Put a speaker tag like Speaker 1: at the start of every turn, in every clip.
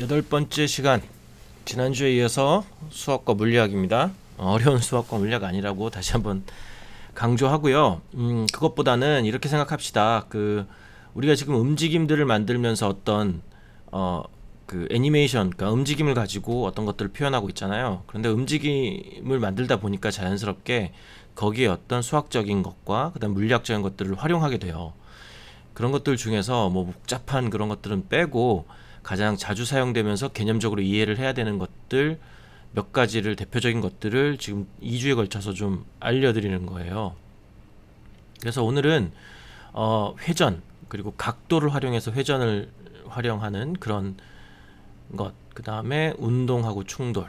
Speaker 1: 여덟 번째 시간 지난주에 이어서 수학과 물리학입니다. 어려운 수학과 물리학 아니라고 다시 한번 강조하고요. 음, 그것보다는 이렇게 생각합시다. 그 우리가 지금 움직임들을 만들면서 어떤 어, 그 애니메이션, 그러니까 움직임을 가지고 어떤 것들을 표현하고 있잖아요. 그런데 움직임을 만들다 보니까 자연스럽게 거기에 어떤 수학적인 것과 그다음 물리학적인 것들을 활용하게 돼요. 그런 것들 중에서 뭐 복잡한 그런 것들은 빼고 가장 자주 사용되면서 개념적으로 이해를 해야 되는 것들 몇 가지를 대표적인 것들을 지금 2주에 걸쳐서 좀 알려드리는 거예요. 그래서 오늘은 어, 회전 그리고 각도를 활용해서 회전을 활용하는 그런 것, 그 다음에 운동하고 충돌,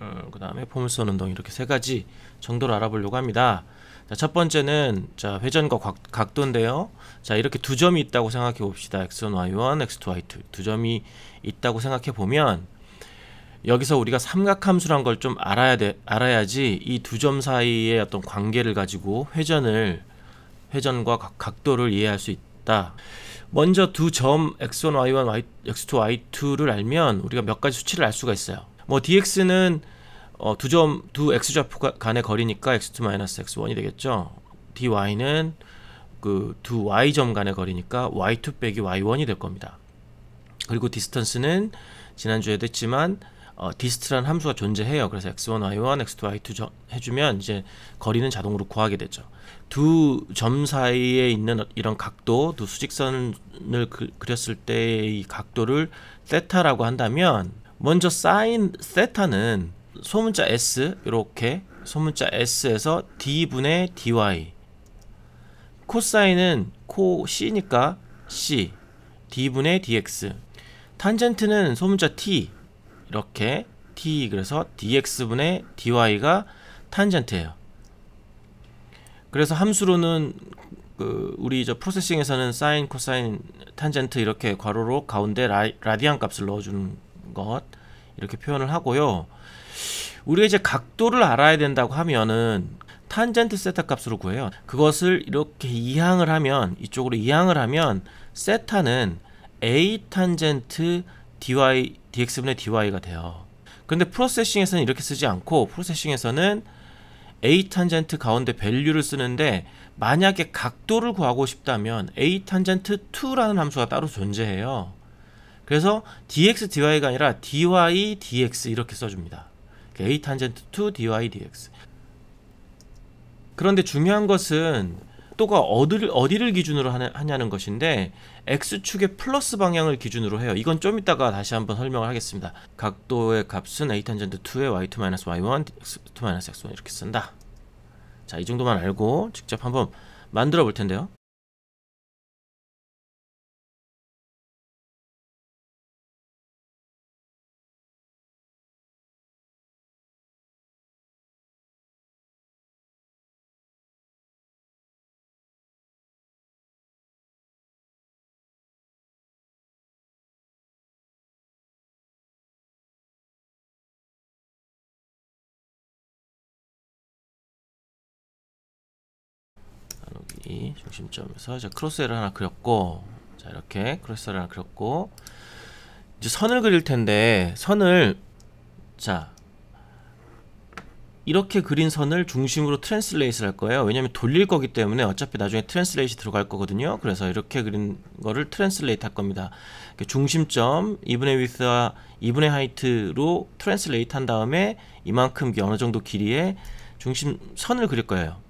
Speaker 1: 어, 그 다음에 포물선 운동 이렇게 세 가지 정도를 알아보려고 합니다. 자, 첫 번째는 자, 회전과 각, 도인데요 자, 이렇게 두 점이 있다고 생각해 봅시다. x1, y1, x2, y2. 두 점이 있다고 생각해 보면 여기서 우리가 삼각함수란 걸 좀 알아야 돼, 알아야지 이 두 점 사이의 어떤 관계를 가지고 회전을 회전과 각, 각도를 이해할 수 있다. 먼저 두 점 x1, y1, y, x2, y2를 알면 우리가 몇 가지 수치를 알 수가 있어요. 뭐 dx는 어, 두 점, 두 x좌표 간의 거리니까 x2 마이너스 x1이 되겠죠. dy는 그 두 y점 간의 거리니까 y2 빼기 y1이 될 겁니다. 그리고 디스턴스는 지난주에 됐지만 어, 디스트란 함수가 존재해요. 그래서 x1, y1, x2, y2 저, 해주면 이제 거리는 자동으로 구하게 되죠. 두 점 사이에 있는 이런 각도, 두 수직선을 그, 그렸을 때의 각도를 세타라고 한다면 먼저 사인 세타는 소문자 s 이렇게 소문자 s에서 d분의 dy 코사인은 코 c니까 c d분의 dx 탄젠트는 소문자 t 이렇게 t 그래서 dx분의 dy가 탄젠트예요 그래서 함수로는 그 우리 저 프로세싱에서는 사인 코사인 탄젠트 이렇게 괄호로 가운데 라, 라디안 값을 넣어주는 것 이렇게 표현을 하고요 우리가 이제 각도를 알아야 된다고 하면은 탄젠트 세타 값으로 구해요. 그것을 이렇게 이항을 하면 이쪽으로 이항을 하면 세타는 a 탄젠트 dy dx분의 dy가 돼요. 근데 프로세싱에서는 이렇게 쓰지 않고 프로세싱에서는 a 탄젠트 가운데 밸류를 쓰는데 만약에 각도를 구하고 싶다면 a 탄젠트 2라는 함수가 따로 존재해요. 그래서 dx dy가 아니라 dy dx 이렇게 써줍니다. a 탄젠트 t dy dx 그런데 중요한 것은 또가 어디를, 어디를 기준으로 하냐는 것인데 x축의 플러스 방향을 기준으로 해요. 이건 좀 이따가 다시 한번 설명을 하겠습니다. 각도의 값은 a 탄젠트 2의 y2 y1 x2 x1 이렇게 쓴다. 자, 이 정도만 알고 직접 한번 만들어 볼 텐데요. 중심점에서 이제 크로스를 하나 그렸고 자 이렇게 크로스를 하나 그렸고 이제 선을 그릴 텐데 선을 자 이렇게 그린 선을 중심으로 트랜슬레이스를 할 거예요 왜냐면 돌릴 거기 때문에 어차피 나중에 트랜슬레이시 들어갈 거거든요 그래서 이렇게 그린 거를 트랜슬레이트 할 겁니다 중심점 2분의 위스와 2분의 하이트로 트랜슬레이트 한 다음에 이만큼 어느 정도 길이의 중심 선을 그릴 거예요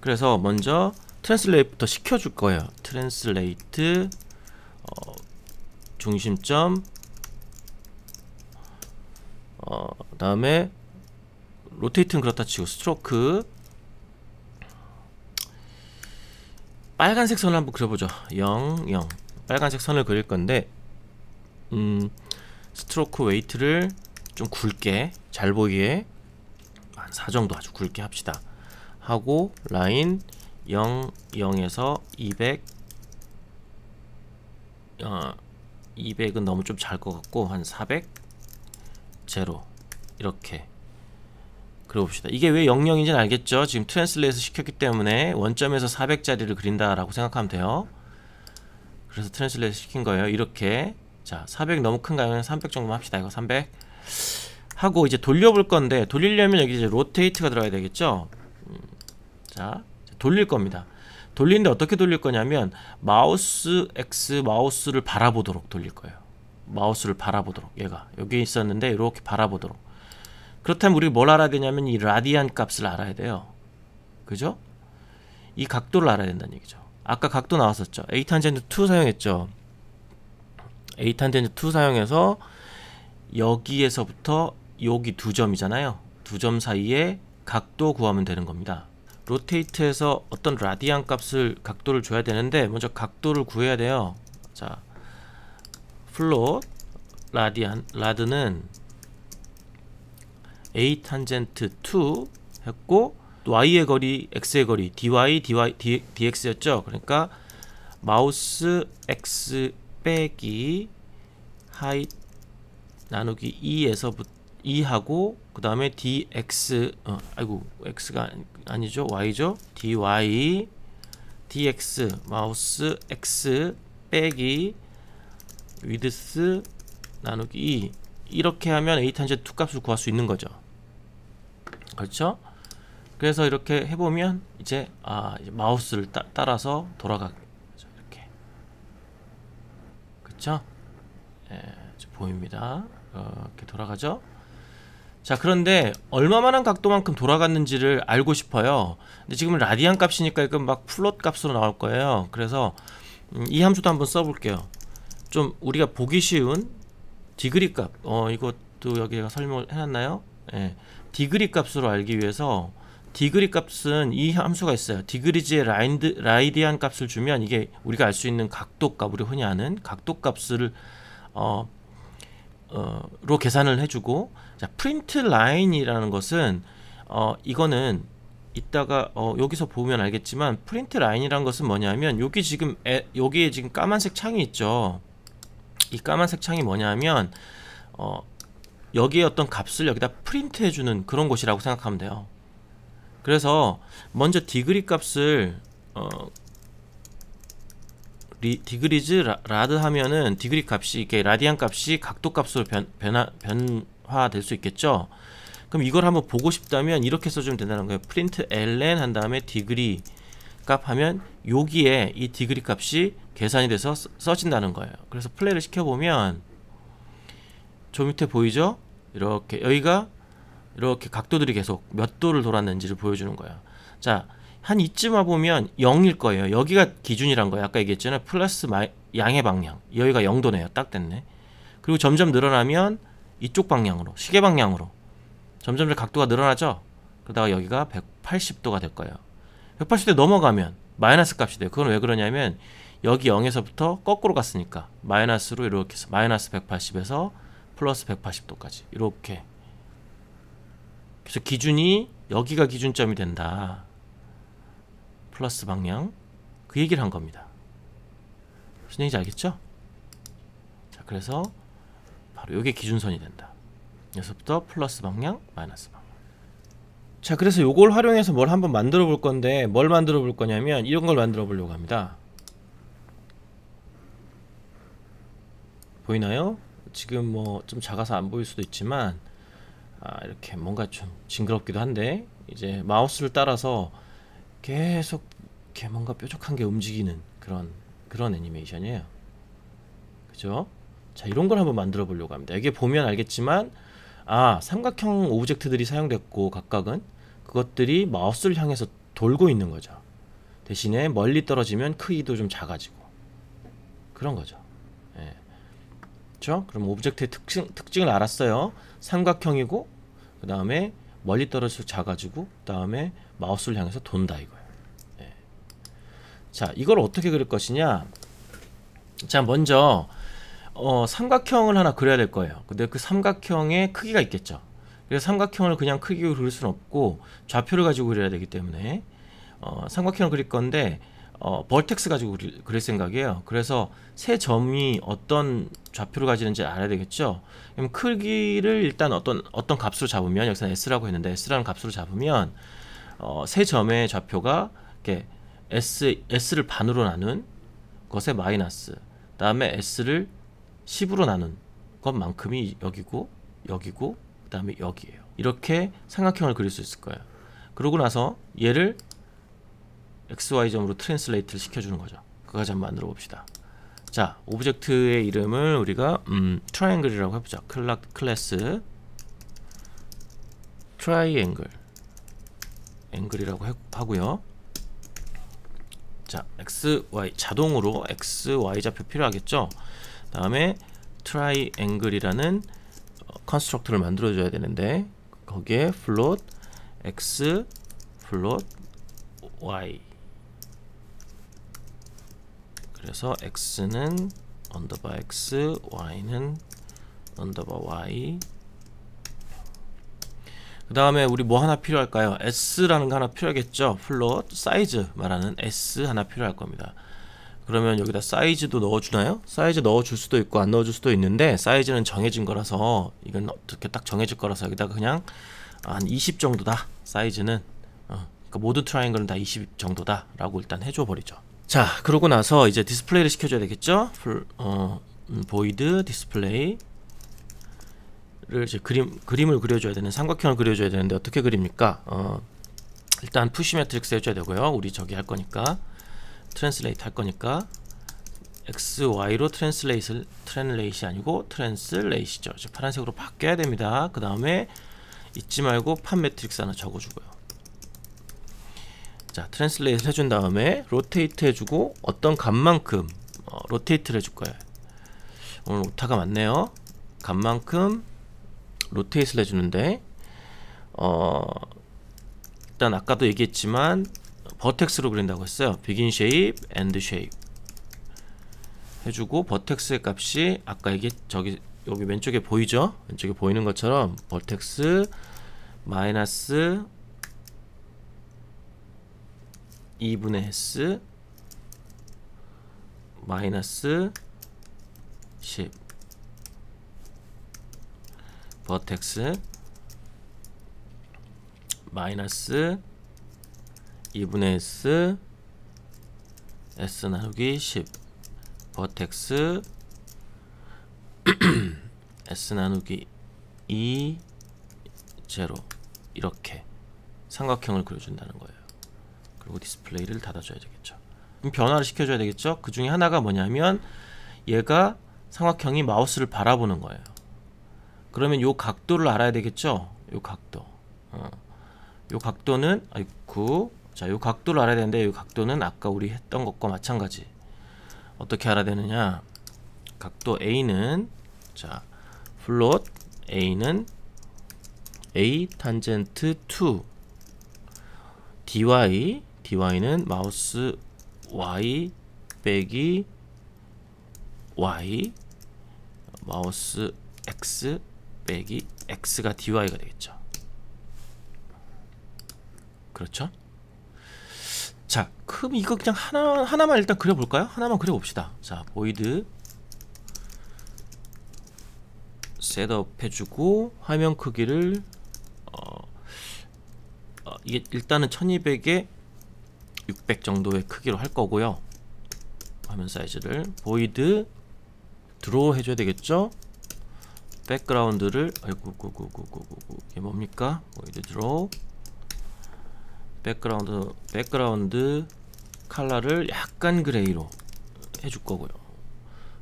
Speaker 1: 그래서 먼저 트랜슬레이트부터 시켜줄 거예요. 트랜슬레이트 어, 중심점 어, 다음에 로테이트는 그렇다 치고 스트로크 빨간색 선을 한번 그려보죠 0, 0 빨간색 선을 그릴 건데 음 스트로크 웨이트를 좀 굵게 잘 보이게 한 4 정도 아주 굵게 합시다 하고 라인 0, 0에서 200 어, 200은 너무 좀 잘 것 같고 한 400 제로 이렇게 그려 봅시다. 이게 왜 00인지는 알겠죠? 지금 트랜슬레이스 시켰기 때문에 원점에서 400짜리를 그린다라고 생각하면 돼요. 그래서 트랜슬레이스 시킨 거예요. 이렇게 자4 0 0 너무 큰가요? 300 정도만 합시다. 이거 300 하고 이제 돌려볼 건데 돌리려면 여기 이제 로테이트가 들어가야 되겠죠? 음. 자 돌릴 겁니다 돌리는데 어떻게 돌릴 거냐면 마우스 X 마우스를 바라보도록 돌릴 거예요 마우스를 바라보도록 얘가 여기 있었는데 이렇게 바라보도록 그렇다면 우리 뭘 알아야 되냐면 이 라디안 값을 알아야 돼요 그죠? 이 각도를 알아야 된다는 얘기죠 아까 각도 나왔었죠 에이 탄젠트 2 사용했죠 에이 탄젠트 2 사용해서 여기에서부터 여기 두 점이잖아요 두 점 사이에 각도 구하면 되는 겁니다 로테이트에서 어떤 라디안 값을 각도를 줘야 되는데 먼저 각도를 구해야 돼요 자 플롯 라디안 라드는 a 탄젠트 2 했고 y의 거리 x의 거리 dy dy d, x 였죠 그러니까 마우스 x 빼기 하이 나누기 2에서 2하고 그 다음에 dx 어, 아이고 x가 아니죠 y죠 dy dx 마우스 x 빼기 위드스 나누기 2 e. 이렇게 하면 a 탄젠트 2 값을 구할 수 있는 거죠 그렇죠? 그래서 이렇게 해보면 이제 아 이제 마우스를 따, 따라서 돌아가죠 이렇게 그쵸? 그렇죠? 예, 보입니다 이렇게 돌아가죠 자 그런데 얼마만한 각도만큼 돌아갔는지를 알고 싶어요 근데 지금 라디안 값이니까 이건 막 플롯 값으로 나올 거예요 그래서 음, 이 함수도 한번 써볼게요 좀 우리가 보기 쉬운 디그리 값어 이것도 여기가 설명을 해놨나요 예 디그리 값으로 알기 위해서 디그리 값은 이 함수가 있어요 디그리지의 라인드, 라이디안 값을 주면 이게 우리가 알 수 있는 각도 값 우리 흔히 아는 각도 값을 어, 어, 로 계산을 해주고 자, 프린트 라인이라는 것은 어, 이거는 이따가 어, 여기서 보면 알겠지만 프린트 라인이라는 것은 뭐냐면 여기 지금 에, 여기에 지금 까만색 창이 있죠. 이 까만색 창이 뭐냐면 어, 여기에 어떤 값을 여기다 프린트 해주는 그런 곳이라고 생각하면 돼요. 그래서 먼저 디그리 값을 어, 디그리즈 라, 드 하면은 디그리 값이 이게 라디안 값이 각도 값으로 변, 변, 변 될수 있겠죠 그럼 이걸 한번 보고 싶다면 이렇게 써주면 된다는 거예요 프린트 ln 한 다음에 디그리 값 하면 여기에 이 디그리 값이 계산이 돼서 써진다는 거예요 그래서 플레이를 시켜보면 저 밑에 보이죠 이렇게 여기가 이렇게 각도들이 계속 몇 도를 돌았는지를 보여주는 거예요 자한 이쯤 와보면 0일 거예요 여기가 기준이란 거예요 아까 얘기했잖아요 플러스 마이, 양의 방향 여기가 0도네요 딱 됐네 그리고 점점 늘어나면 이쪽 방향으로 시계 방향으로 점점 각도가 늘어나죠 그러다가 여기가 180도가 될 거예요 180도 넘어가면 마이너스 값이 돼요 그건 왜 그러냐면 여기 0에서부터 거꾸로 갔으니까 마이너스로 이렇게 해서 마이너스 180에서 플러스 180도까지 이렇게 그래서 기준이 여기가 기준점이 된다 플러스 방향 그 얘기를 한 겁니다 무슨 얘기인지 알겠죠? 자 그래서 바로 이게 기준선이 된다. 여기서부터 플러스 방향, 마이너스 방향. 자, 그래서 이걸 활용해서 뭘 한번 만들어 볼 건데 뭘 만들어 볼 거냐면 이런 걸 만들어 보려고 합니다. 보이나요? 지금 뭐 좀 작아서 안 보일 수도 있지만 아, 이렇게 뭔가 좀 징그럽기도 한데 이제 마우스를 따라서 계속 이렇게 뭔가 뾰족한 게 움직이는 그런 그런 애니메이션이에요. 그죠? 자 이런 걸 한번 만들어 보려고 합니다 여기 보면 알겠지만 아 삼각형 오브젝트들이 사용됐고 각각은 그것들이 마우스를 향해서 돌고 있는 거죠 대신에 멀리 떨어지면 크기도 좀 작아지고 그런 거죠 예. 그렇죠? 그럼 오브젝트의 특징, 특징을 알았어요 삼각형이고 그 다음에 멀리 떨어질수록 작아지고 그 다음에 마우스를 향해서 돈다 이거예요 예. 자 이걸 어떻게 그릴 것이냐 자 먼저 어, 삼각형을 하나 그려야 될 거예요. 근데 그 삼각형의 크기가 있겠죠. 그래서 삼각형을 그냥 크기로 그릴 수는 없고 좌표를 가지고 그려야 되기 때문에 어, 삼각형을 그릴 건데 어, 벌텍스 가지고 그릴, 그릴 생각이에요. 그래서 세 점이 어떤 좌표를 가지는지 알아야 되겠죠. 그럼 크기를 일단 어떤 어떤 값으로 잡으면 여기서 s라고 했는데 s라는 값으로 잡으면 어, 세 점의 좌표가 이렇게 s s를 반으로 나눈 것의 마이너스 그 다음에 s를 10으로 나눈 것만큼이 여기고 여기고 그 다음에 여기에요 이렇게 삼각형을 그릴 수 있을 거예요 그러고 나서 얘를 xy점으로 트랜슬레이트를 시켜주는 거죠 그거까지 한번 만들어 봅시다 자 오브젝트의 이름을 우리가 음, 트라이앵글이라고 해보자 클라, 클래스 트라이앵글 앵글이라고 해, 하고요 자 xy 자동으로 xy 좌표 필요하겠죠 다음에 triangle이라는 컨스트럭터를 만들어 줘야 되는데 거기에 float x float y 그래서 x는 언더바 x, y는 언더바 y 그 다음에 우리 뭐 하나 필요할까요? s라는 거 하나 필요하겠죠? float size 말하는 s 하나 필요할 겁니다. 그러면 여기다 사이즈도 넣어주나요? 사이즈 넣어줄 수도 있고 안 넣어줄 수도 있는데 사이즈는 정해진 거라서 이건 어떻게 딱 정해질 거라서 여기다가 그냥 한 20 정도다 사이즈는 어, 그러니까 모든 트라이앵글은 다 20 정도다 라고 일단 해줘 버리죠 자 그러고 나서 이제 디스플레이를 시켜줘야 되겠죠 풀, 어, 음, 보이드 디스플레이 를 이제 그림, 그림을 그려줘야 되는 삼각형을 그려줘야 되는데 어떻게 그립니까 어, 일단 푸시 매트릭스 해줘야 되고요 우리 저기 할 거니까 트랜슬레이트 할 거니까 XY로 트랜슬레이트 트랜레이시 아니고 트랜슬레이시죠. 파란색으로 바뀌어야 됩니다. 그 다음에 잊지 말고 판 매트릭스 하나 적어주고요. 자, 트랜슬레이트 해준 다음에 로테이트 해주고 어떤 값만큼 어, 로테이트를 해줄 거예요. 오늘 오타가 많네요. 값만큼 로테이트를 해주는데 어, 일단 아까도 얘기했지만 버텍스로 그린다고 했어요. begin shape, end shape 해주고 버텍스의 값이 아까 이게 저기 여기 왼쪽에 보이죠? 왼쪽에 보이는 것처럼 버텍스 마이너스 2분의 s 마이너스 10 버텍스 마이너스 2분의 s s 나누기 10 버텍스 s 나누기 2 제로 이렇게 삼각형을 그려준다는 거예요 그리고 디스플레이를 닫아줘야 되겠죠 변화를 시켜줘야 되겠죠 그 중에 하나가 뭐냐면 얘가 삼각형이 마우스를 바라보는 거예요 그러면 요 각도를 알아야 되겠죠 요 각도 어. 요 각도는 아이쿠 자, 이 각도를 알아야 되는데 이 각도는 아까 우리 했던 것과 마찬가지. 어떻게 알아야 되느냐? 각도 A는 자, 플롯 A는 A 탄젠트 2 dy dy는 마우스 y 빼기 y 마우스 x 빼기 x가 dy가 되겠죠. 그렇죠? 자, 그럼 이거 그냥 하나, 하나만 일단 그려볼까요? 하나만 그려봅시다. 자, 보이드 셋업 해주고 화면 크기를 어, 어, 이게 일단은 1200에 600 정도의 크기로 할 거고요. 화면 사이즈를 보이드 드로우 해줘야 되겠죠? 백그라운드를 아이고 고고고고고 이게 뭡니까? 보이드 드로우 백그라운드 백그라운드 칼라를 약간 그레이로 해줄 거고요.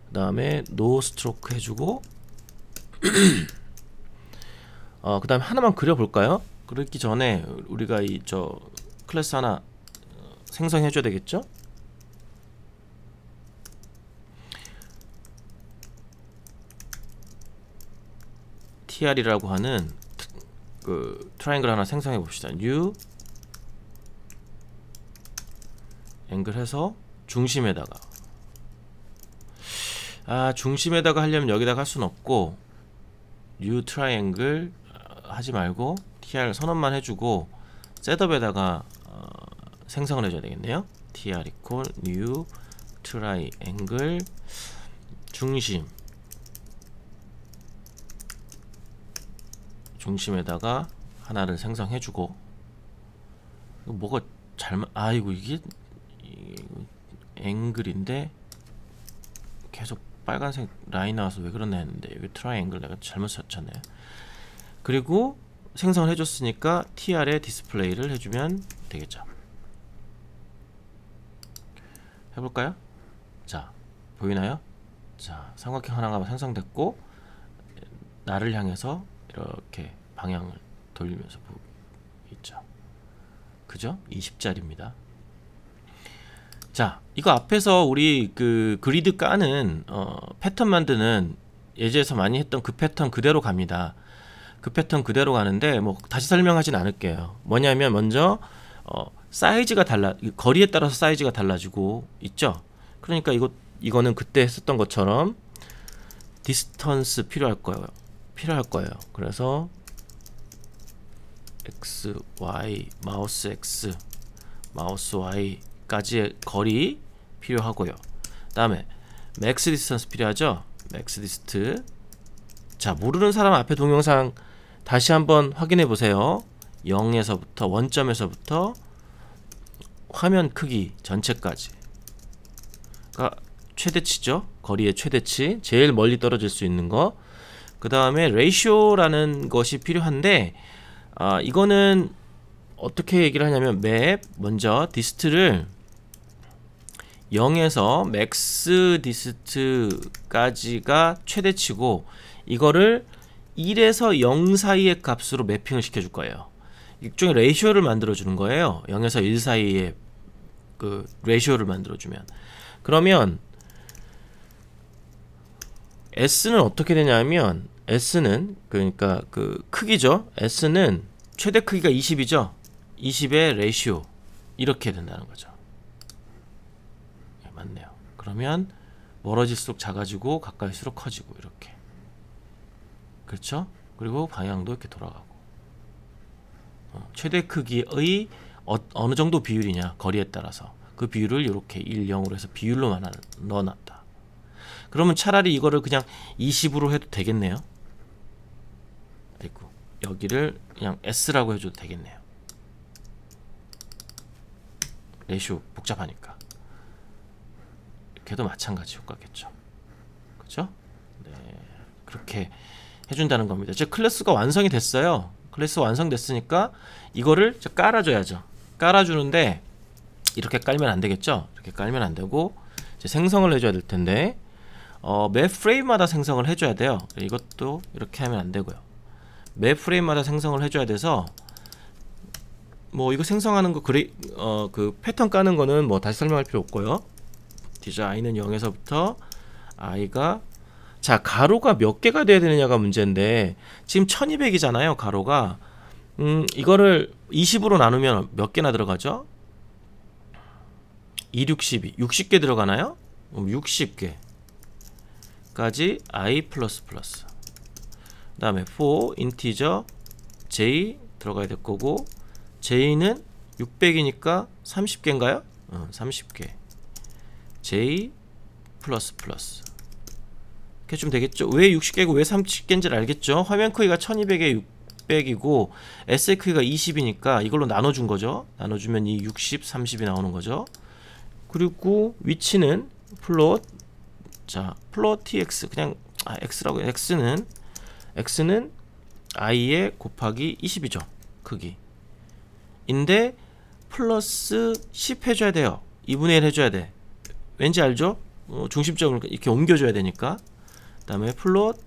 Speaker 1: 그 다음에 노 스트로크 해주고 어, 그 다음에 하나만 그려볼까요? 그렇기 전에 우리가 이 저 클래스 하나 어, 생성해줘야 되겠죠? tr이라고 하는 그 트라이앵글 하나 생성해 봅시다. new 앵글해서 중심에다가 아 중심에다가 하려면 여기다가 할 순 없고 뉴 트라이앵글 어, 하지 말고 TR 선언만 해주고 셋업에다가 어, 생성을 해줘야 되겠네요 TR 이퀄 new 트라이앵글 중심 중심에다가 하나를 생성해주고 뭐가 잘못 아이고 이게 앵글인데 계속 빨간색 라인 나와서 왜 그러나 했는데 여기 트라이앵글 내가 잘못 썼잖아요 그리고 생성을 해줬으니까 TR에 디스플레이를 해주면 되겠죠 해볼까요? 자 보이나요? 자 삼각형 하나가 생성됐고 나를 향해서 이렇게 방향을 돌리면서 보이죠 그죠? 20짜리입니다 자 이거 앞에서 우리 그 그리드 까는 어, 패턴 만드는 예제에서 많이 했던 그 패턴 그대로 갑니다 그 패턴 그대로 가는데 뭐 다시 설명하진 않을게요 뭐냐면 먼저 어, 사이즈가 달라 거리에 따라서 사이즈가 달라지고 있죠 그러니까 이거 이거는 그때 했었던 것처럼 디스턴스 필요할 거예요 필요할 거예요 그래서 x y 마우스 x 마우스 y 까지의 거리 필요하고요 다음에 맥스 디스턴스 필요하죠 맥스 디스트 자 모르는 사람 앞에 동영상 다시 한번 확인해 보세요 0에서부터 원점에서부터 화면 크기 전체까지가 그러니까 최대치죠 거리의 최대치 제일 멀리 떨어질 수 있는 거그 다음에 레이쇼라는 것이 필요한데 아, 이거는 어떻게 얘기를 하냐면 맵 먼저 디스트를 0에서 맥스 디스트까지가 최대치고 이거를 1에서 0 사이의 값으로 매핑을 시켜줄 거예요. 일종의 레이쇼를 만들어주는 거예요. 0에서 1 사이의 그 레이쇼를 만들어주면 그러면 S는 어떻게 되냐면 S는 그러니까 그 크기죠. S는 최대 크기가 20이죠. 20의 레이쇼 이렇게 된다는 거죠. 그러면 멀어질수록 작아지고 가까이수록 커지고 이렇게 그렇죠? 그리고 방향도 이렇게 돌아가고 어, 최대 크기의 어, 느 정도 비율이냐 거리에 따라서 그 비율을 이렇게 1, 0으로 해서 비율로 만 넣어놨다 그러면 차라리 이거를 그냥 20으로 해도 되겠네요 그리고 여기를 그냥 S라고 해줘도 되겠네요 레이쇼 복잡하니까 렇게도 마찬가지 효과겠죠. 그죠 네, 그렇게 해준다는 겁니다. 즉 클래스가 완성이 됐어요. 클래스 완성됐으니까 이거를 깔아줘야죠. 깔아주는데 이렇게 깔면 안 되겠죠? 이렇게 깔면 안 되고 생성을 해줘야 될 텐데 어, 매 프레임마다 생성을 해줘야 돼요. 이것도 이렇게 하면 안 되고요. 매 프레임마다 생성을 해줘야 돼서 뭐 이거 생성하는 거 그리 어그 패턴 까는 거는 뭐 다시 설명할 필요 없고요. 디자인은 0에서부터 i가 자 가로가 몇 개가 돼야 되느냐가 문제인데 지금 1200이잖아요 가로가 음 이거를 20으로 나누면 몇 개나 들어가죠? 262 60개 들어가나요? 60개까지 i 플러스 플러스 그 다음에 4 인티저 j 들어가야 될 거고 j는 600이니까 30개인가요? 어, 30개 J 플러스 플러스 이렇게 좀 되겠죠 왜 60개고 왜3 0개인지 알겠죠 화면 크기가 1200에 600이고 S의 크기가 20이니까 이걸로 나눠준 거죠 나눠주면 이 60, 30이 나오는 거죠 그리고 위치는 플롯 자 플롯 tx 그냥 아, x라고 x는 x는 i에 곱하기 20이죠 크기 인데 플러스 10 해줘야 돼요 2분의 1 해줘야 돼 왠지 알죠? 어, 중심적으로 이렇게 옮겨줘야 되니까 그 다음에 플롯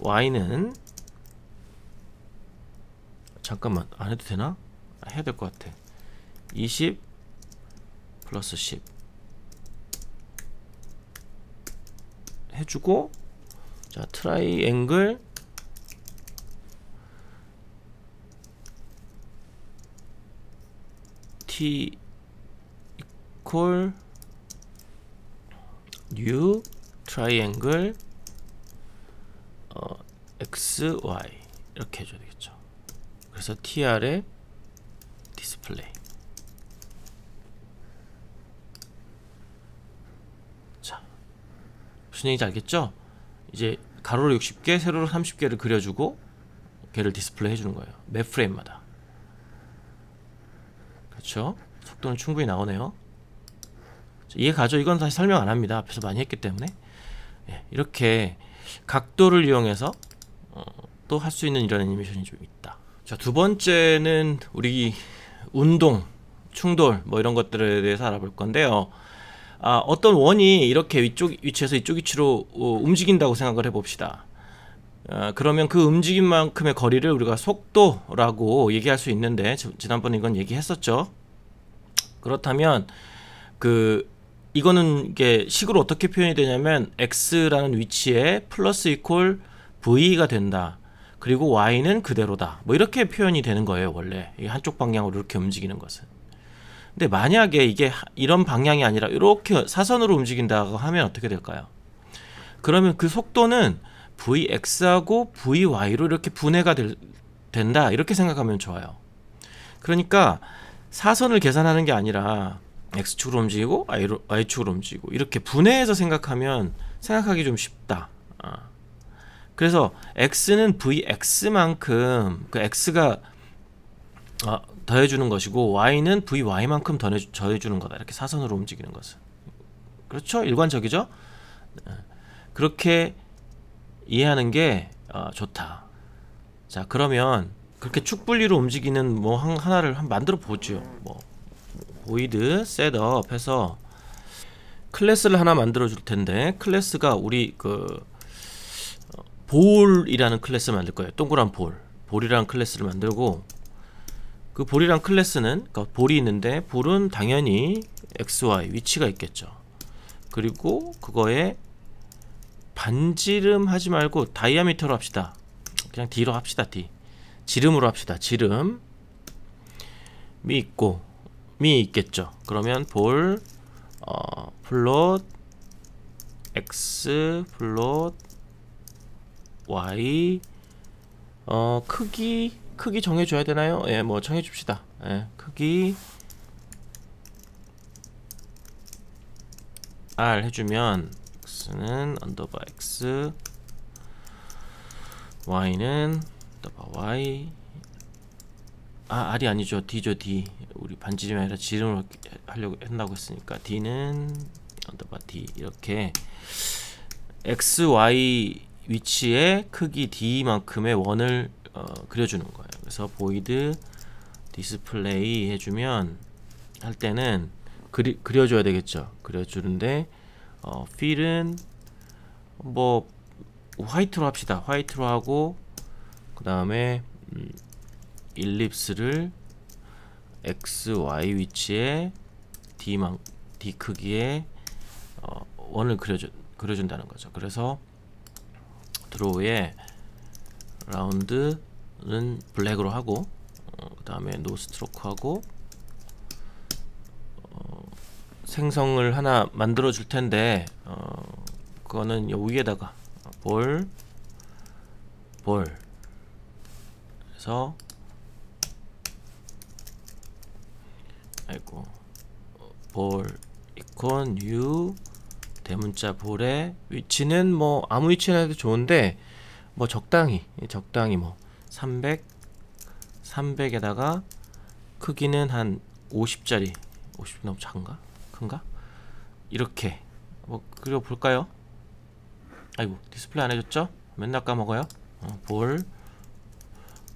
Speaker 1: y는 잠깐만 안 해도 되나? 아, 해야 될 것 같아 20 플러스 10 해주고 자 트라이앵글 t 이퀄 new triangle 어, x, y 이렇게 해줘야 되겠죠 그래서 t r 의 display 자 무슨 얘기인지 알겠죠? 이제 가로로 60개, 세로로 30개를 그려주고 걔를 디스플레이 해주는 거예요 매 프레임마다 그렇죠? 속도는 충분히 나오네요 그렇죠. 이해 가죠? 이건 다시 설명 안 합니다. 앞에서 많이 했기 때문에 예, 이렇게 각도를 이용해서 어, 또할 수 있는 이런 애니메이션이 좀 있다. 자두 번째는 우리 운동, 충돌 뭐 이런 것들에 대해서 알아볼 건데요. 아, 어떤 원이 이렇게 위쪽 위치에서 이쪽 위치로 어, 움직인다고 생각을 해봅시다. 어, 그러면 그 움직임만큼의 거리를 우리가 속도라고 얘기할 수 있는데 지난번에 이건 얘기했었죠. 그렇다면 그 이거는 이게 식으로 어떻게 표현이 되냐면 x라는 위치에 플러스 이퀄 v가 된다. 그리고 y는 그대로다. 뭐 이렇게 표현이 되는 거예요, 원래. 이 한쪽 방향으로 이렇게 움직이는 것은. 근데 만약에 이게 이런 방향이 아니라 이렇게 사선으로 움직인다고 하면 어떻게 될까요? 그러면 그 속도는 vx하고 vy로 이렇게 분해가 될, 된다. 이렇게 생각하면 좋아요. 그러니까 사선을 계산하는 게 아니라 x축으로 움직이고 y로, y축으로 움직이고 이렇게 분해해서 생각하면 생각하기 좀 쉽다 아. 그래서 x는 vx만큼 그 x가 아, 더해주는 것이고 y는 vy만큼 더해 더해주는 거다 이렇게 사선으로 움직이는 것은 그렇죠 일관적이죠 네. 그렇게 이해하는 게 어, 좋다 자 그러면 그렇게 축 분리로 움직이는 뭐 하나를 한 만들어 보죠 뭐 void 셋업 해서 클래스를 하나 만들어 줄 텐데 클래스가 우리 그 어, 볼이라는 클래스 만들 거예요. 동그란 볼. 볼이라는 클래스를 만들고 그 볼이란 클래스는 그러니까 볼이 있는데 볼은 당연히 xy 위치가 있겠죠. 그리고 그거에 반지름 하지 말고 다이아미터로 합시다. 그냥 D로 합시다. D. 지름으로 합시다. 지름 미 있고 미 있겠죠. 그러면 볼 어, 플롯 x 플롯 y 어 크기 크기 정해줘야 되나요? 예, 뭐 정해줍시다. 예, 크기 r 해주면 x는 언더바 x y는 언더바 y 아알이 아니죠 D죠 D 우리 반지름이 아니라 지름을 하려고 했다고 했으니까 D는 언더바 D 이렇게 X, Y 위치의 크기 D만큼의 원을 어, 그려주는 거예요 그래서 보이드 디스플레이 해주면 할 때는 그리, 그려줘야 되겠죠 그려주는데 어, 필은 뭐 화이트로 합시다 화이트로 하고 그 다음에 음, 일립스를 xy 위치에 d만 d 크기의 어, 원을 그려준 그려준다는 거죠. 그래서 드로우에 라운드는 블랙으로 하고 어, 그 다음에 노 스트로크하고 어, 생성을 하나 만들어 줄 텐데 어, 그거는 요 위에다가 볼 볼 그래서 아이고 볼 이콘 U 대문자 볼의 위치는 뭐 아무 위치나 해도 좋은데 뭐 적당히 예, 적당히 뭐 300, 300에다가 크기는 한 50짜리 50 너무 작은가? 큰가? 이렇게 뭐 그려볼까요? 아이고 디스플레이 안 해줬죠? 맨날 까먹어요 어, 볼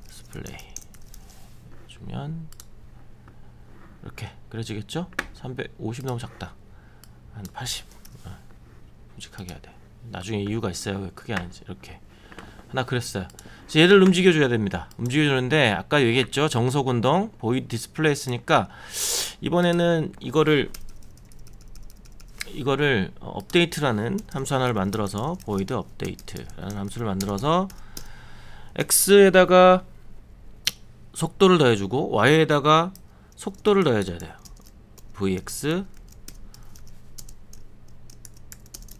Speaker 1: 디스플레이 주면 이렇게 그려지겠죠? 350 너무 작다 한80 어, 큼직하게 해야 돼 나중에 이유가 있어요 크게 아닌지 이렇게 하나 그렸어요 얘를 움직여줘야 됩니다 움직여주는데 아까 얘기했죠 정석운동 보이 디스플레이 했으니까 이번에는 이거를 이거를 업데이트라는 함수 하나를 만들어서 보이드 업데이트라는 함수를 만들어서 x에다가 속도를 더해주고 y에다가 속도를 넣어줘야 돼요 vx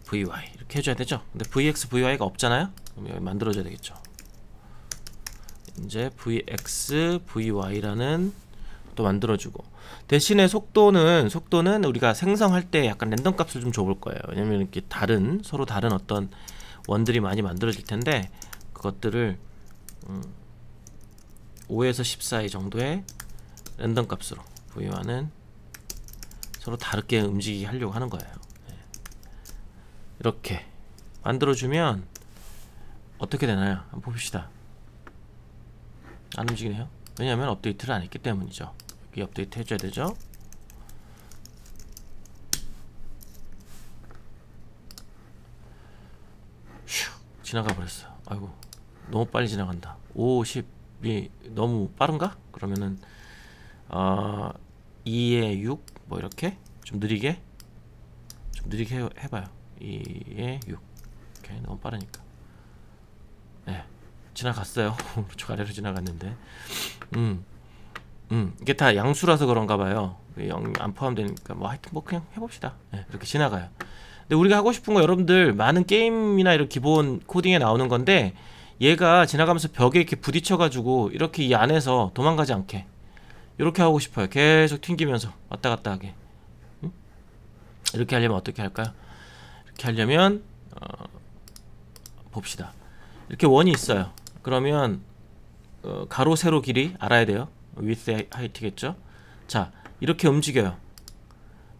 Speaker 1: vy 이렇게 해줘야 되죠 근데 vx vy가 없잖아요 그럼 여기 만들어줘야 되겠죠 이제 vx vy라는 또 만들어주고 대신에 속도는 속도는 우리가 생성할 때 약간 랜덤 값을 좀 줘 볼 거예요 왜냐면 이렇게 다른 서로 다른 어떤 원들이 많이 만들어질 텐데 그것들을 음, 5에서 1 4의 정도의 랜덤 값으로 V와는 서로 다르게 움직이게 하려고 하는 거예요 네. 이렇게 만들어주면 어떻게 되나요? 한번 봅시다 안 움직이네요 왜냐면 하 업데이트를 안 했기 때문이죠 여기 업데이트 해줘야 되죠 휴 지나가 버렸어 아이고 너무 빨리 지나간다 5, 0이 너무 빠른가? 그러면은 어, 2에 6, 뭐 이렇게 좀 느리게 좀 느리게 해, 봐요 2에 6 이렇게 너무 빠르니까 네 지나갔어요 저쪽 아래로 지나갔는데 음, 음 이게 다 양수라서 그런가 봐요 그 영안 포함되니까 그러니까 뭐 하여튼 뭐 그냥 해봅시다 네, 이렇게 지나가요 근데 우리가 하고 싶은 거 여러분들 많은 게임이나 이런 기본 코딩에 나오는 건데 얘가 지나가면서 벽에 이렇게 부딪혀가지고 이렇게 이 안에서 도망가지 않게 이렇게 하고 싶어요 계속 튕기면서 왔다 갔다 하게 응? 이렇게 하려면 어떻게 할까요? 이렇게 하려면 어, 봅시다 이렇게 원이 있어요 그러면 어, 가로 세로 길이 알아야 돼요 위스 d 이트겠죠자 이렇게 움직여요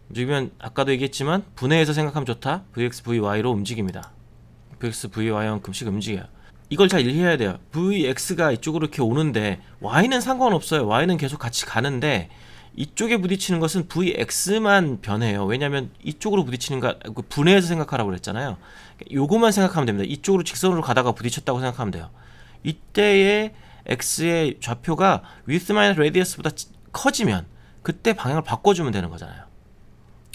Speaker 1: 움직이면 아까도 얘기했지만 분해해서 생각하면 좋다 vx vy로 움직입니다 vx vy만큼씩 움직여요 이걸 잘 이해해야 돼요. VX가 이쪽으로 이렇게 오는데 Y는 상관없어요. Y는 계속 같이 가는데 이쪽에 부딪히는 것은 VX만 변해요. 왜냐하면 이쪽으로 부딪히는 거 그 분해해서 생각하라고 그랬잖아요. 요거만 생각하면 됩니다. 이쪽으로 직선으로 가다가 부딪혔다고 생각하면 돼요. 이때의 X의 좌표가 width minus radius보다 커지면 그때 방향을 바꿔주면 되는 거잖아요.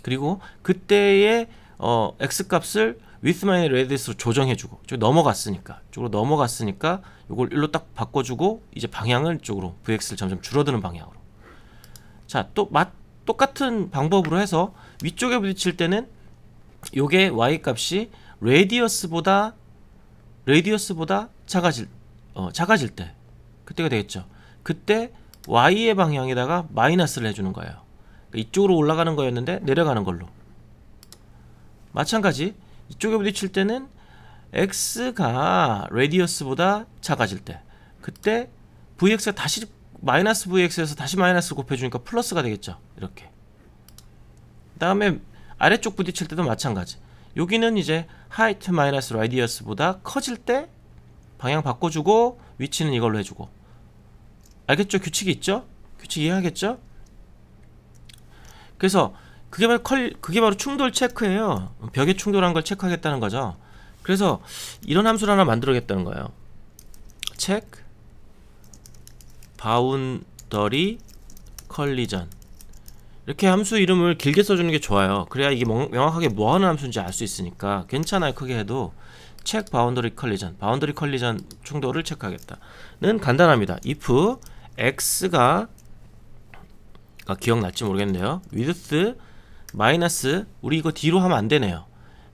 Speaker 1: 그리고 그때의 어, X값을 위스마인의 레드에스로 조정해주고 쭉 넘어갔으니까 쪽으로 넘어갔으니까 이걸 일로 딱 바꿔주고 이제 방향을 쪽으로 vx를 점점 줄어드는 방향으로 자또 똑같은 방법으로 해서 위쪽에 부딪힐 때는 요게 y 값이 레디어스보다 레디어스보다 작아질 어, 작아질 때 그때가 되겠죠 그때 y의 방향에다가 마이너스를 해주는 거예요 그러니까 이쪽으로 올라가는 거였는데 내려가는 걸로 마찬가지 이쪽에 부딪힐 때는 x가 레디어스보다 작아질 때 그때 vx가 다시 마이너스 vx에서 다시 마이너스 곱해주니까 플러스가 되겠죠 이렇게 그 다음에 아래쪽 부딪힐 때도 마찬가지 여기는 이제 height 마이너스 radius보다 커질 때 방향 바꿔주고 위치는 이걸로 해주고 알겠죠? 규칙이 있죠? 규칙 이해하겠죠? 그래서 그게 바로 컬, 그게 바로 충돌 체크예요. 벽에 충돌한 걸 체크하겠다는 거죠. 그래서 이런 함수를 하나 만들어야겠다는 거예요. 체크 바운더리 컬리전 이렇게 함수 이름을 길게 써주는 게 좋아요. 그래야 이게 명확하게 뭐하는 함수인지 알 수 있으니까 괜찮아요. 크게 해도 체크 바운더리 컬리전 바운더리 컬리전 충돌을 체크하겠다는 간단합니다. if x가 아, 기억날지 모르겠네요. width 마이너스 우리 이거 D로 하면 안 되네요.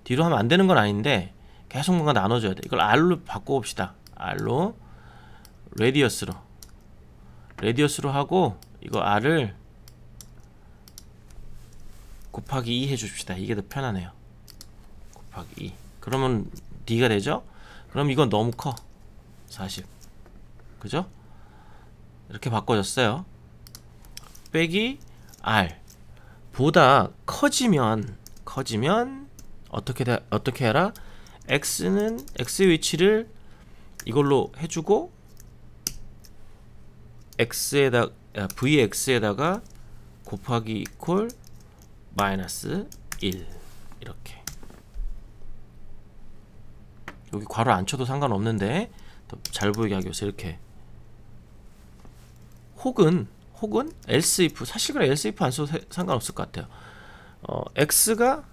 Speaker 1: D로 하면 안 되는 건 아닌데 계속 뭔가 나눠줘야 돼. 이걸 R로 바꿔봅시다. R로 레디어스로 레디어스로 하고 이거 R을 곱하기 2 e 해줍시다. 이게 더 편하네요. 곱하기 2 e. 그러면 D가 되죠? 그럼 이건 너무 커. 40 그죠? 이렇게 바꿔졌어요. 빼기 R 보다 커지면 커지면 어떻게 되, 어떻게 해라? x는 x 위치를 이걸로 해주고 x에다 아, vx에다가 곱하기 이퀄 마이너스 1 이렇게 여기 괄호 안 쳐도 상관없는데 더 잘 보이게 하기 위해서 이렇게 혹은 혹은 else if 사실 그래 else if 안 써도 상관없을 것 같아요 어, x가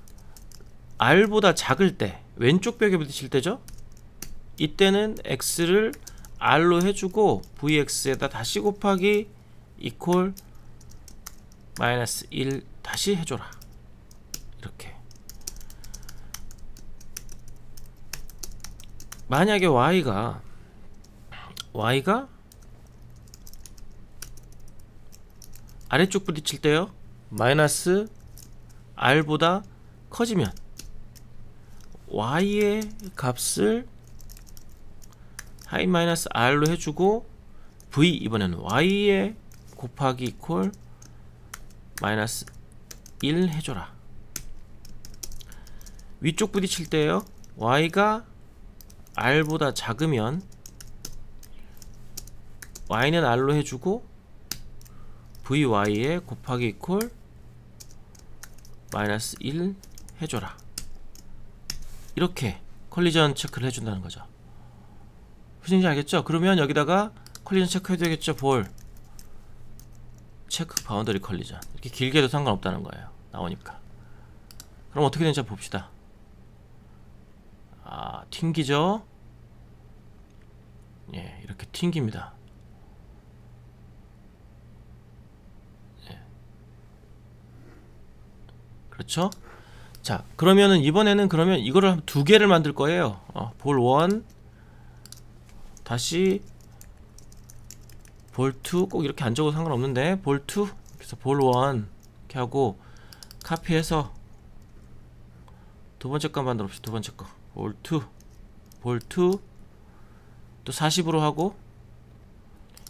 Speaker 1: r보다 작을 때 왼쪽 벽에 부딪힐 때죠 이때는 x를 r로 해주고 vx에다 다시 곱하기 equal 마이너스 1 다시 해줘라 이렇게 만약에 y가 y가 아래쪽 부딪힐 때요 마이너스 r보다 커지면 y의 값을 하이 마이너스 r로 해주고 v 이번에는 y의 곱하기 콜 마이너스 1 해줘라 위쪽 부딪힐 때요 y가 r보다 작으면 y는 r로 해주고 vy에 곱하기 이퀄 마이너스 1 해줘라 이렇게 컬리전 체크를 해준다는 거죠 무슨지 알겠죠? 그러면 여기다가 컬리전 체크해도 되겠죠? 볼 체크 바운더리 컬리전 이렇게 길게 해도 상관없다는 거예요 나오니까 그럼 어떻게 되는지 봅시다 아 튕기죠? 예 이렇게 튕깁니다 그렇죠? 자 그러면은 이번에는 그러면 이거를 두 개를 만들 거예요 어, 볼1 다시 볼2 꼭 이렇게 안 적어도 상관없는데 볼2 그래서 볼 1 이렇게 하고 카피해서 두 번째 거 만들어 봅시다 두 번째 거 볼2 볼2 또 40으로 하고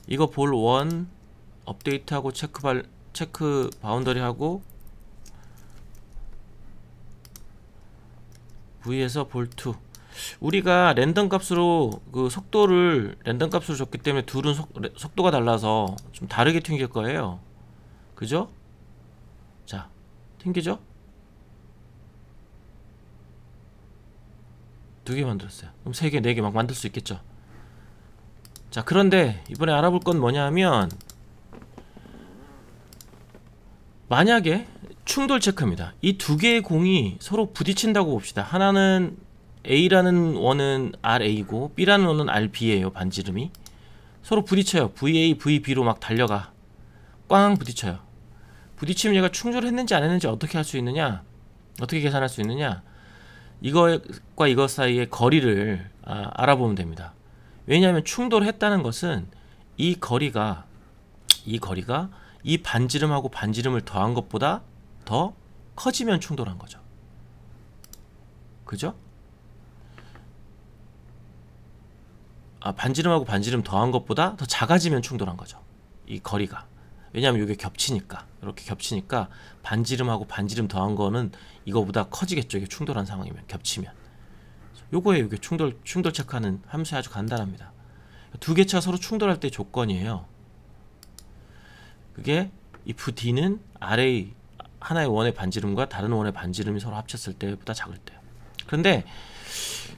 Speaker 1: 이거 볼 1 업데이트하고 체크 발 체크 바운더리 하고 V에서 볼트 우리가 랜덤 값으로 그 속도를 랜덤 값으로 줬기 때문에 둘은 속, 속도가 달라서 좀 다르게 튕길 거예요 그죠? 자 튕기죠? 두 개 만들었어요 그럼 세 개, 네 개 막 만들 수 있겠죠 자 그런데 이번에 알아볼 건 뭐냐면 만약에 충돌 체크입니다. 이 두 개의 공이 서로 부딪힌다고 봅시다. 하나는 A라는 원은 RA고 B라는 원은 RB예요. 반지름이. 서로 부딪혀요. VA, VB로 막 달려가. 꽝 부딪혀요. 부딪히면 얘가 충돌했는지 안 했는지 어떻게 할 수 있느냐? 어떻게 계산할 수 있느냐? 이거과 이것 사이의 거리를 아, 알아보면 됩니다. 왜냐하면 충돌했다는 것은 이 거리가 이 거리가 이 반지름하고 반지름을 더한 것보다 더 커지면 충돌한 거죠. 그죠? 아, 반지름하고 반지름 더한 것보다 더 작아지면 충돌한 거죠. 이 거리가. 왜냐하면 이게 겹치니까 이렇게 겹치니까 반지름하고 반지름 더한 거는 이거보다 커지겠죠. 이게 충돌한 상황이면 겹치면. 요거에 이게 충돌 충돌 체크하는 함수 아주 간단합니다. 두 개 차 서로 충돌할 때 조건이에요. 그게 if d는 RA 하나의 원의 반지름과 다른 원의 반지름이 서로 합쳤을 때보다 작을 때요. 그런데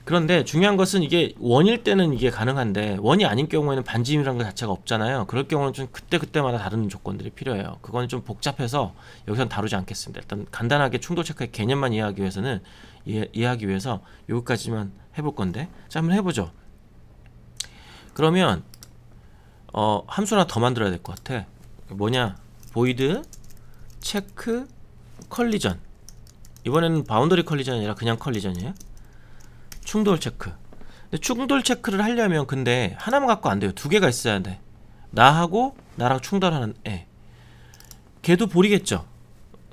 Speaker 1: 그런데 중요한 것은 이게 원일 때는 이게 가능한데 원이 아닌 경우에는 반지름이라는 것 자체가 없잖아요. 그럴 경우는 좀 그때 그때마다 다른 조건들이 필요해요. 그건 좀 복잡해서 여기선 다루지 않겠습니다. 일단 간단하게 충돌 체크의 개념만 이해하기 위해서는 이해, 이해하기 위해서 여기까지만 해볼 건데 자 한번 해보죠. 그러면 어 함수 하나 더 만들어야 될 것 같아. 뭐냐 보이드 체크 컬리전 이번에는 바운더리 컬리전이 아니라 그냥 컬리전이에요 충돌 체크 근데 충돌 체크를 하려면 근데 하나만 갖고 안 돼요 두 개가 있어야 돼 나하고 나랑 충돌하는 애 걔도 볼이겠죠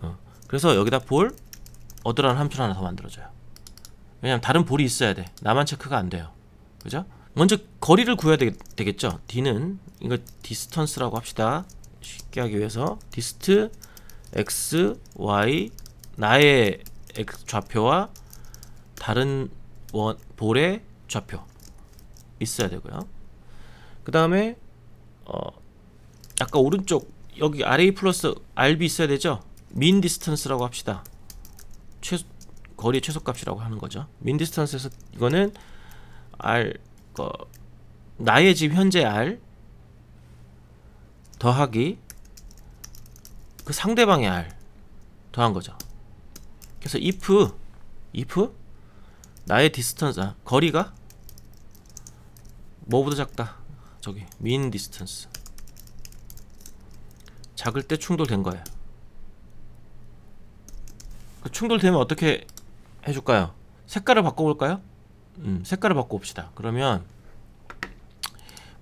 Speaker 1: 어. 그래서 여기다 볼 어드라는 함수를 하나 더 만들어줘요 왜냐면 다른 볼이 있어야 돼 나만 체크가 안 돼요 그죠? 먼저 거리를 구해야 되, 겠죠 D는 이거 디스턴스라고 합시다 쉽게 하기 위해서 디스트 x, y 나의 x 좌표와 다른 원 볼의 좌표 있어야 되고요. 그 다음에 어 아까 오른쪽 여기 RA 플러스 RB 있어야 되죠? 민 디스턴스라고 합시다. 최 거리의 최소값이라고 하는 거죠. 민 디스턴스에서 이거는 R 어, 나의 지 현재 R 더하기 그 상대방의 R 더한 거죠. 그래서 if if 나의 디스턴스 아, 거리가 뭐보다 작다. 저기 mean distance 작을 때 충돌된 거예요. 그 충돌되면 어떻게 해줄까요? 색깔을 바꿔볼까요? 음, 색깔을 바꿔봅시다. 그러면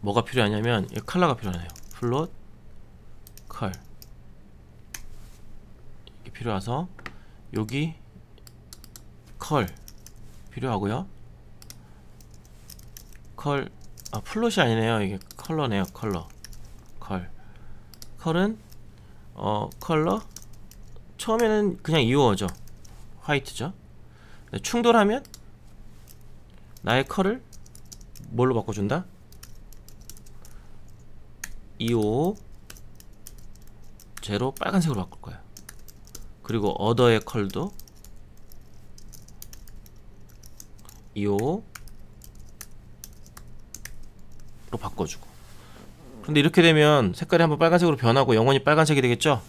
Speaker 1: 뭐가 필요하냐면 이 컬러가 필요하네요. 플롯 컬 필요해서 여기 컬 필요하고요 컬 아, 플롯이 아니네요 이게 컬러네요 컬러 컬 컬은 어 컬러 처음에는 그냥 이어죠 화이트죠 네, 충돌하면 나의 컬을 뭘로 바꿔준다? 2호 제로 빨간색으로 바꿀 거야 그리고 o e r 의 컬도 이오로 바꿔주고 근데 이렇게 되면 색깔이 한번 빨간색으로 변하고 영원히 빨간색이 되겠죠?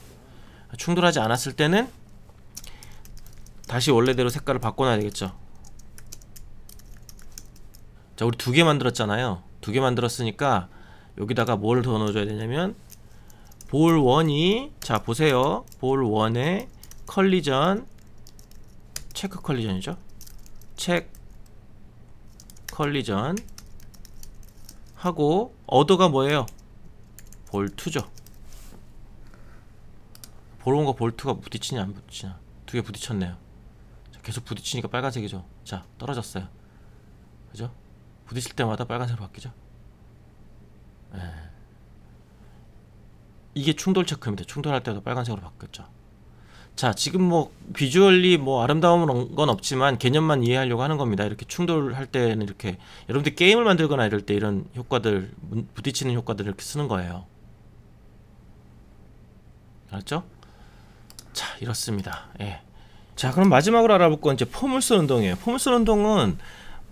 Speaker 1: 충돌하지 않았을 때는 다시 원래대로 색깔을 바꿔놔야 되겠죠 자 우리 두 개 만들었잖아요 두 개 만들었으니까 여기다가 뭘 더 넣어줘야 되냐면 볼 1이 자 보세요 볼 1에 컬리전 체크 컬리전이죠 체크 컬리전 하고 어더가 뭐예요? 볼트죠 보론과 볼트가 부딪히냐 안 부딪히냐 두 개 부딪혔네요 계속 부딪히니까 빨간색이죠 자 떨어졌어요 그죠? 부딪힐 때마다 빨간색으로 바뀌죠 에. 예. 이게 충돌 체크입니다 충돌할 때도 빨간색으로 바뀌었죠 자 지금 뭐 비주얼리 뭐 아름다운 건 없지만 개념만 이해하려고 하는 겁니다 이렇게 충돌할 때는 이렇게 여러분들 게임을 만들거나 이럴 때 이런 효과들 부딪히는 효과들을 이렇게 쓰는 거예요 알았죠? 자 이렇습니다 예. 자 그럼 마지막으로 알아볼 건 이제 포물선 운동이에요 포물선 운동은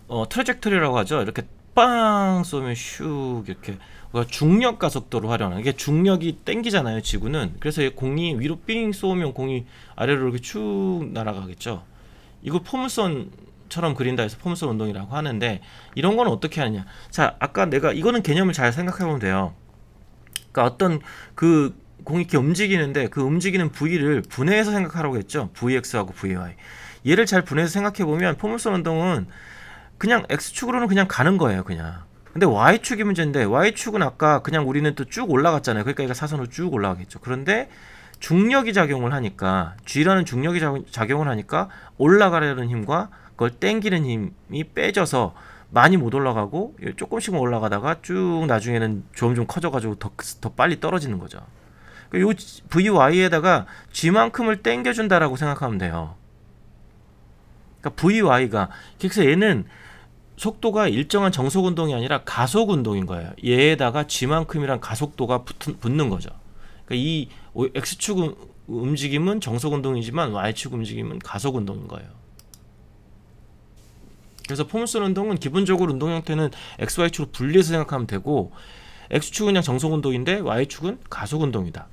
Speaker 1: 어, 트레젝터리라고 하죠 이렇게 빵 쏘면 슉 이렇게 그러니까 중력 가속도를 활용하는 이게 중력이 땡기잖아요 지구는 그래서 공이 위로 삥 쏘면 공이 아래로 이렇게 쭉 날아가겠죠 이거 포물선처럼 그린다 해서 포물선 운동이라고 하는데 이런 건 어떻게 하느냐 자 아까 내가 이거는 개념을 잘 생각해 보면 돼요 그러니까 어떤 그 공이 이렇게 움직이는데 그 움직이는 부위를 분해해서 생각하라고 했죠 vx하고 vy 얘를 잘 분해해서 생각해 보면 포물선 운동은 그냥 x축으로는 그냥 가는 거예요 그냥 근데 Y축이 문제인데 Y축은 아까 그냥 우리는 또 쭉 올라갔잖아요. 그러니까 얘가 사선으로 쭉 올라가겠죠. 그런데 중력이 작용을 하니까 G라는 중력이 작용을 하니까 올라가려는 힘과 그걸 땡기는 힘이 빼져서 많이 못 올라가고 조금씩만 올라가다가 쭉 나중에는 점점 커져가지고 더, 더 빨리 떨어지는 거죠. 그러니까 요 VY에다가 G만큼을 땡겨준다라고 생각하면 돼요. 그러니까 VY가 그래서 얘는 속도가 일정한 정속 운동이 아니라 가속 운동인 거예요. 얘에다가 g만큼이란 가속도가 붙은, 붙는 거죠. 그러니까 이 x축 음, 움직임은 정속 운동이지만 y축 움직임은 가속 운동인 거예요. 그래서 포물선 운동은 기본적으로 운동 형태는 x, y축으로 분리해서 생각하면 되고 x축은 그냥 정속 운동인데 y축은 가속 운동이다.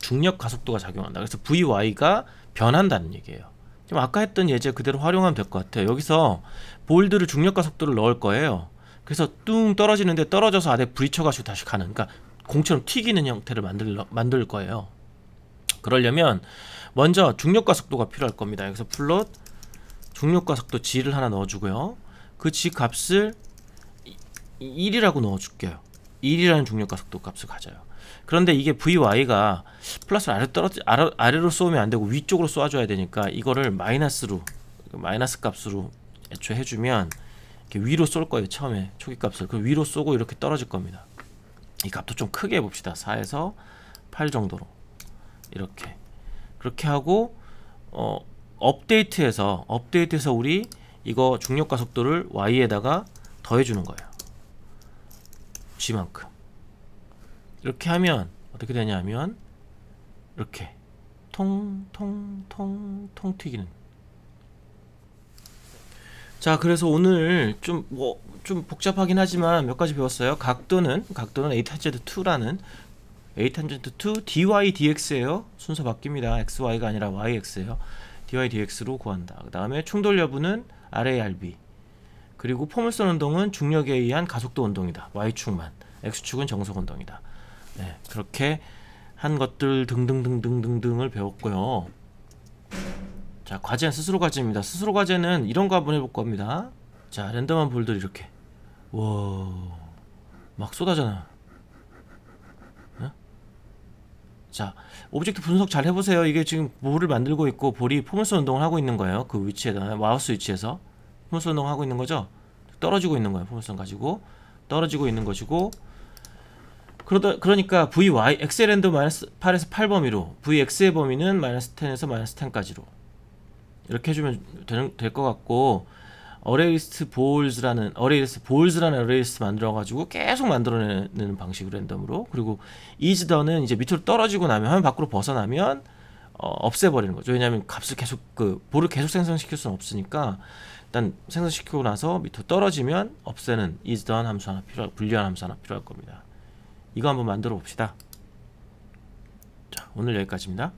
Speaker 1: 중력 가속도가 작용한다. 그래서 vy가 변한다는 얘기예요. 그 아까 했던 예제 그대로 활용하면 될 것 같아요. 여기서 볼드를 중력과 속도를 넣을 거예요. 그래서 뚱 떨어지는데 떨어져서 아래 부딪혀가지고 다시 가는 그러니까 공처럼 튀기는 형태를 만들, 만들 거예요. 그러려면 먼저 중력과 속도가 필요할 겁니다. 여기서 플롯 중력과 속도 g를 하나 넣어주고요. 그 g 값을 1이라고 넣어줄게요. 1이라는 중력과 속도 값을 가져요. 그런데 이게 VY가 플러스를 아래 떨어지 아래, 아래로 쏘면 안 되고 위쪽으로 쏴줘야 되니까 이거를 마이너스로 마이너스 값으로 애초에 해주면 이렇게 위로 쏠 거예요 처음에 초기 값을 그 위로 쏘고 이렇게 떨어질 겁니다 이 값도 좀 크게 해봅시다 4에서 8 정도로 이렇게 그렇게 하고 어업데이트에서업데이트에서 우리 이거 중력가속도를 y에다가 더해주는 거예요 g만큼 이렇게 하면 어떻게 되냐면 이렇게 통통통통 튀기는 자 그래서 오늘 좀좀 뭐, 좀 복잡하긴 하지만 몇 가지 배웠어요 각도는 각도는 a 탄젠트 2라는 a 탄젠트 2 dy d x 에요 순서 바뀝니다 xy가 아니라 y x 에요 dy dx로 구한다 그 다음에 충돌 여부는 rarb 그리고 포물선 운동은 중력에 의한 가속도 운동이다 y축만 x축은 정속 운동이다 네, 그렇게 한 것들 등등등등등등을 배웠고요. 자, 과제는 스스로 과제입니다. 스스로 과제는 이런 거 한번 해볼 겁니다. 자, 랜덤한 불들 이렇게. 와, 막 쏟아잖아. 네? 자, 오브젝트 분석 잘 해보세요. 이게 지금 볼을 만들고 있고 볼이 포물선 운동을 하고 있는 거예요. 그 위치에다 마우스 위치에서 포물선 운동을 하고 있는 거죠. 떨어지고 있는 거예요. 포물선 가지고 떨어지고 있는 것이고 그러다 그러니까 vy x랜드 마이너스 8에서 8 범위로 vx의 범위는 마이너스 10에서 마이너스 10까지로 이렇게 해주면 될 것 같고 어레이스트 볼즈라는 어레이스트 볼즈라는 어레이스트 만들어가지고 계속 만들어내는 방식으로 랜덤으로 그리고 이즈더는 이제 밑으로 떨어지고 나면 화면 밖으로 벗어나면 어, 없애버리는 거죠 왜냐하면 값을 계속 그 볼을 계속 생성시킬 수는 없으니까 일단 생성시키고 나서 밑으로 떨어지면 없애는 이즈더한 함수 하나 필요 분리한 함수 하나 필요할 겁니다. 이거 한번 만들어 봅시다 자 오늘 여기까지입니다